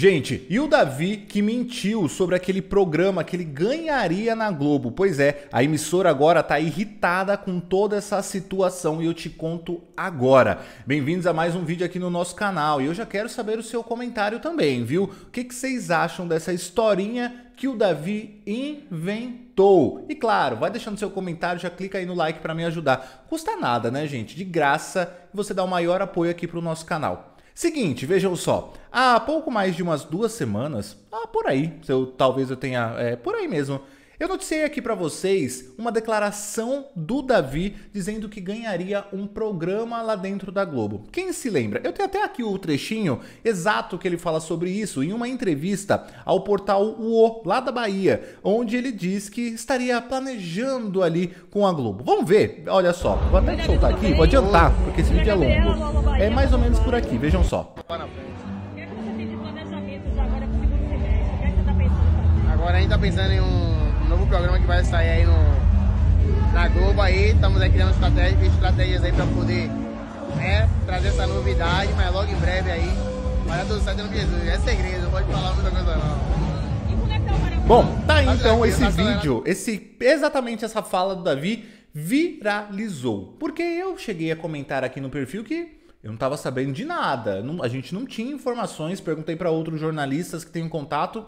Gente, e o Davi que mentiu sobre aquele programa que ele ganharia na Globo? Pois é, a emissora agora tá irritada com toda essa situação e eu te conto agora. Bem-vindos a mais um vídeo aqui no nosso canal e eu já quero saber o seu comentário também, viu? O que, que vocês acham dessa historinha que o Davi inventou. E claro, vai deixando seu comentário, já clica aí no like para me ajudar. Custa nada, né, gente? De graça, você dá o maior apoio aqui para o nosso canal. Seguinte, vejam só. Há pouco mais de umas duas semanas, ah, por aí, eu, talvez eu tenha. É, por aí mesmo. Eu noticiei aqui para vocês uma declaração do Davi dizendo que ganharia um programa lá dentro da Globo. Quem se lembra? Eu tenho até aqui o trechinho exato que ele fala sobre isso em uma entrevista ao portal UO, lá da Bahia, onde ele diz que estaria planejando ali com a Globo. Vamos ver, olha só, vou até soltar aqui, vou adiantar, porque esse vídeo é longo. É mais ou menos por aqui, vejam só. Tá agora ainda tá pensando em um novo programa que vai sair aí no, na Globo aí. Estamos aí criando estratégias, estratégias aí para poder né, trazer essa novidade, mas logo em breve aí. Vai dar tudo certo no Jesus. É segredo, não pode falar muita coisa não. É tá Bom, tá aí tá então esse tá vídeo, esse exatamente essa fala do Davi viralizou. Porque eu cheguei a comentar aqui no perfil que eu não estava sabendo de nada, não, a gente não tinha informações, perguntei para outros jornalistas que têm um contato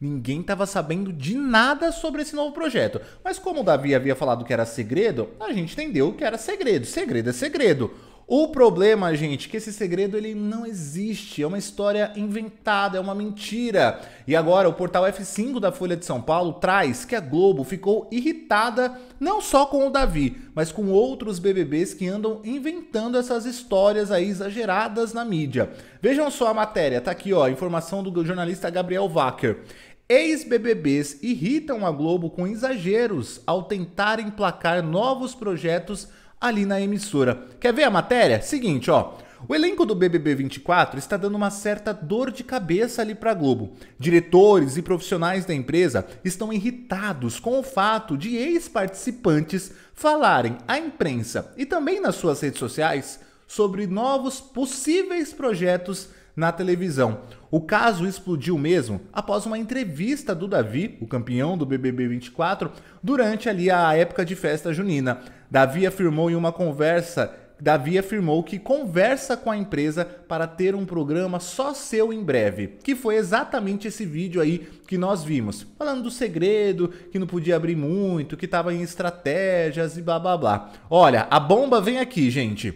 Ninguém estava sabendo de nada sobre esse novo projeto. Mas como o Davi havia falado que era segredo, a gente entendeu que era segredo. Segredo é segredo. O problema, gente, é que esse segredo ele não existe, é uma história inventada, é uma mentira. E agora o portal F5 da Folha de São Paulo traz que a Globo ficou irritada não só com o Davi, mas com outros BBBs que andam inventando essas histórias aí exageradas na mídia. Vejam só a matéria, tá aqui, ó, informação do jornalista Gabriel Wacker. Ex-BBBs irritam a Globo com exageros ao tentar emplacar novos projetos ali na emissora. Quer ver a matéria? Seguinte, ó. O elenco do BBB 24 está dando uma certa dor de cabeça ali para Globo. Diretores e profissionais da empresa estão irritados com o fato de ex-participantes falarem à imprensa e também nas suas redes sociais sobre novos possíveis projetos na televisão. O caso explodiu mesmo após uma entrevista do Davi, o campeão do BBB 24, durante ali a época de festa junina. Davi afirmou em uma conversa Davi afirmou que conversa com a empresa para ter um programa só seu em breve, que foi exatamente esse vídeo aí que nós vimos, falando do segredo, que não podia abrir muito, que estava em estratégias e blá blá blá. Olha, a bomba vem aqui, gente.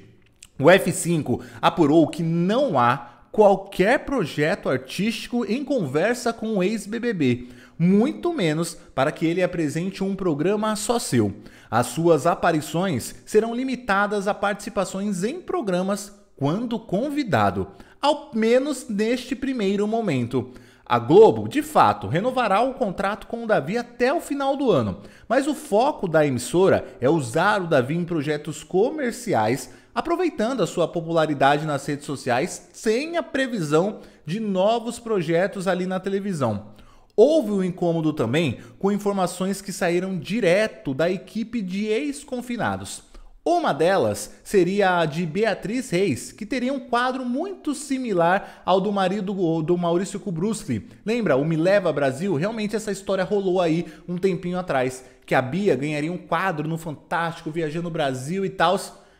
O F5 apurou que não há qualquer projeto artístico em conversa com o ex-BBB, muito menos para que ele apresente um programa só seu. As suas aparições serão limitadas a participações em programas quando convidado, ao menos neste primeiro momento. A Globo, de fato, renovará o contrato com o Davi até o final do ano, mas o foco da emissora é usar o Davi em projetos comerciais aproveitando a sua popularidade nas redes sociais sem a previsão de novos projetos ali na televisão. Houve o um incômodo também com informações que saíram direto da equipe de ex-confinados. Uma delas seria a de Beatriz Reis, que teria um quadro muito similar ao do marido do Maurício Kubrusli. Lembra, o Me Leva Brasil? Realmente essa história rolou aí um tempinho atrás, que a Bia ganharia um quadro no Fantástico, viajando o Brasil e tal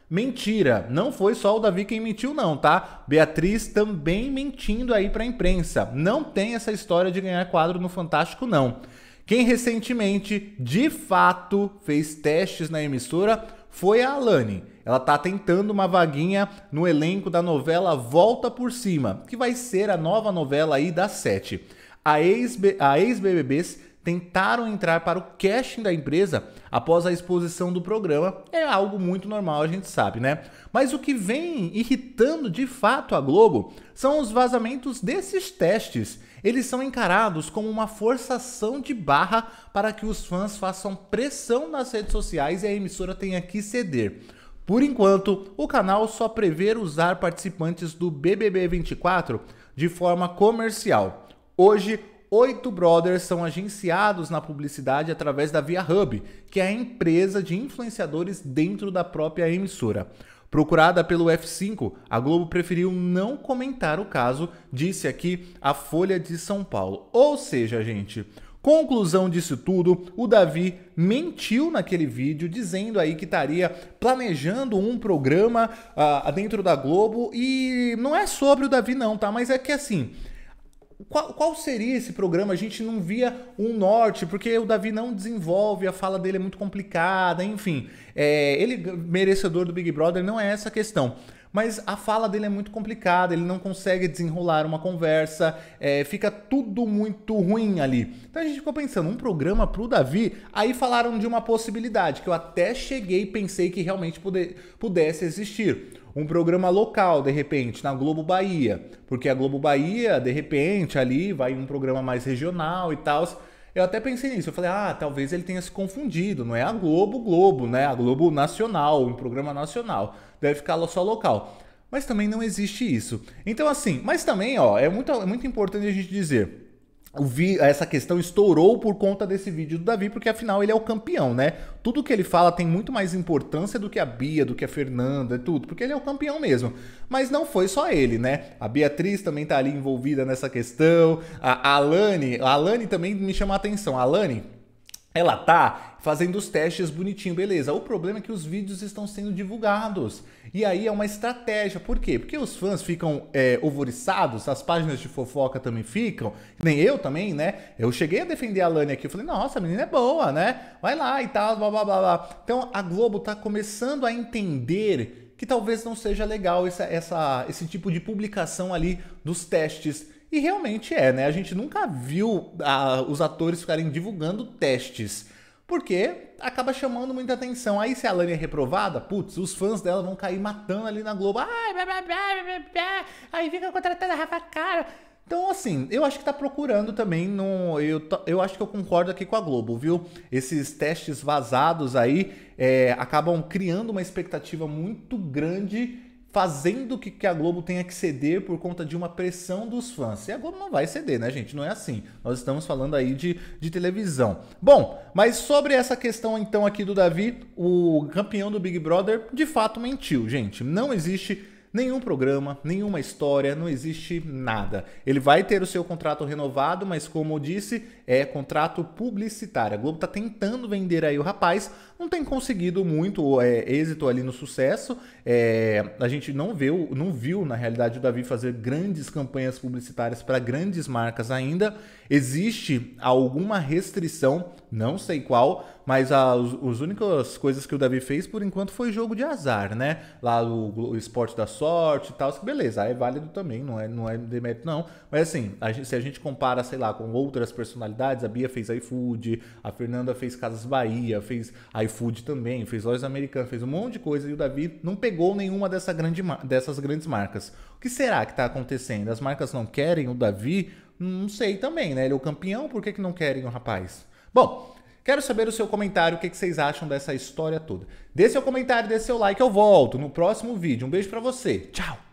Mentira, não foi só o Davi quem mentiu não, tá? Beatriz também mentindo aí para a imprensa. Não tem essa história de ganhar quadro no Fantástico não. Quem recentemente, de fato, fez testes na emissora foi a Alane. Ela tá tentando uma vaguinha no elenco da novela Volta por Cima, que vai ser a nova novela aí das sete. A ex-BBBs tentaram entrar para o casting da empresa após a exposição do programa. É algo muito normal, a gente sabe, né? Mas o que vem irritando de fato a Globo são os vazamentos desses testes. Eles são encarados como uma forçação de barra para que os fãs façam pressão nas redes sociais e a emissora tenha que ceder. Por enquanto, o canal só prevê usar participantes do BBB 24 de forma comercial. Hoje, Oito brothers são agenciados na publicidade através da Via Hub, que é a empresa de influenciadores dentro da própria emissora. Procurada pelo F5, a Globo preferiu não comentar o caso, disse aqui a Folha de São Paulo. Ou seja, gente, conclusão disso tudo, o Davi mentiu naquele vídeo dizendo aí que estaria planejando um programa uh, dentro da Globo e não é sobre o Davi não, tá? Mas é que assim, qual, qual, seria esse programa? A gente não via um norte, porque o Davi não desenvolve, a fala dele é muito complicada, enfim. É, ele, merecedor do Big Brother, não é essa a questão mas a fala dele é muito complicada, ele não consegue desenrolar uma conversa, é, fica tudo muito ruim ali. Então a gente ficou pensando, um programa pro Davi, aí falaram de uma possibilidade que eu até cheguei e pensei que realmente puder, pudesse existir um programa local, de repente, na Globo Bahia, porque a Globo Bahia, de repente, ali vai um programa mais regional e tal. Eu até pensei nisso, eu falei, ah, talvez ele tenha se confundido, não é a Globo Globo, né? A Globo Nacional, um programa nacional, deve ficar só local. Mas também não existe isso. Então, assim, mas também, ó, é muito, é muito importante a gente dizer Vi, essa questão estourou por conta desse vídeo do Davi, porque afinal ele é o campeão, né? Tudo que ele fala tem muito mais importância do que a Bia, do que a Fernanda, tudo, porque ele é o campeão mesmo. Mas não foi só ele, né? A Beatriz também tá ali envolvida nessa questão, a Alane, a Alane também me chama a atenção. A Alane, ela tá fazendo os testes bonitinho, beleza. O problema é que os vídeos estão sendo divulgados. E aí é uma estratégia. Por quê? Porque os fãs ficam é, ovoriçados, as páginas de fofoca também ficam, nem eu também, né? Eu cheguei a defender a Lani aqui, eu falei, nossa, a menina é boa, né? Vai lá e tal, blá blá blá blá. Então a Globo tá começando a entender que talvez não seja legal essa, essa, esse tipo de publicação ali dos testes e realmente é, né? A gente nunca viu a, ah, os atores ficarem divulgando testes. Porque acaba chamando muita atenção. Aí se a Lani é reprovada, putz, os fãs dela vão cair matando ali na Globo. Ai, blá, blá, blá, blá, blá. Aí fica contratando a Rafa Cara. Então, assim, eu acho que tá procurando também. No, eu, eu acho que eu concordo aqui com a Globo, viu? Esses testes vazados aí é, acabam criando uma expectativa muito grande fazendo que, que a Globo tenha que ceder por conta de uma pressão dos fãs. E a Globo não vai ceder, né, gente? Não é assim. Nós estamos falando aí de, de televisão. Bom, mas sobre essa questão então aqui do Davi, o campeão do Big Brother de fato mentiu, gente. Não existe nenhum programa, nenhuma história, não existe nada. Ele vai ter o seu contrato renovado, mas como eu disse, é, contrato publicitário. A Globo está tentando vender aí o rapaz, não tem conseguido muito é, êxito ali no sucesso. É, a gente não viu, não viu, na realidade, o Davi fazer grandes campanhas publicitárias para grandes marcas ainda. Existe alguma restrição, não sei qual, mas as únicas coisas que o Davi fez por enquanto foi jogo de azar, né? Lá o, o esporte da sorte e tal, beleza, aí é válido também, não é, não é demérito não. Mas assim, a gente, se a gente compara, sei lá, com outras personalidades a Bia fez iFood, a Fernanda fez Casas Bahia, fez iFood também, fez lojas americanas, fez um monte de coisa e o Davi não pegou nenhuma dessa grande, dessas grandes marcas. O que será que está acontecendo? As marcas não querem o Davi? Não sei também, né? Ele é o campeão, por que, que não querem o rapaz? Bom, Quero saber o seu comentário, o que vocês acham dessa história toda. Dê seu comentário, dê seu like, eu volto no próximo vídeo. Um beijo para você. Tchau.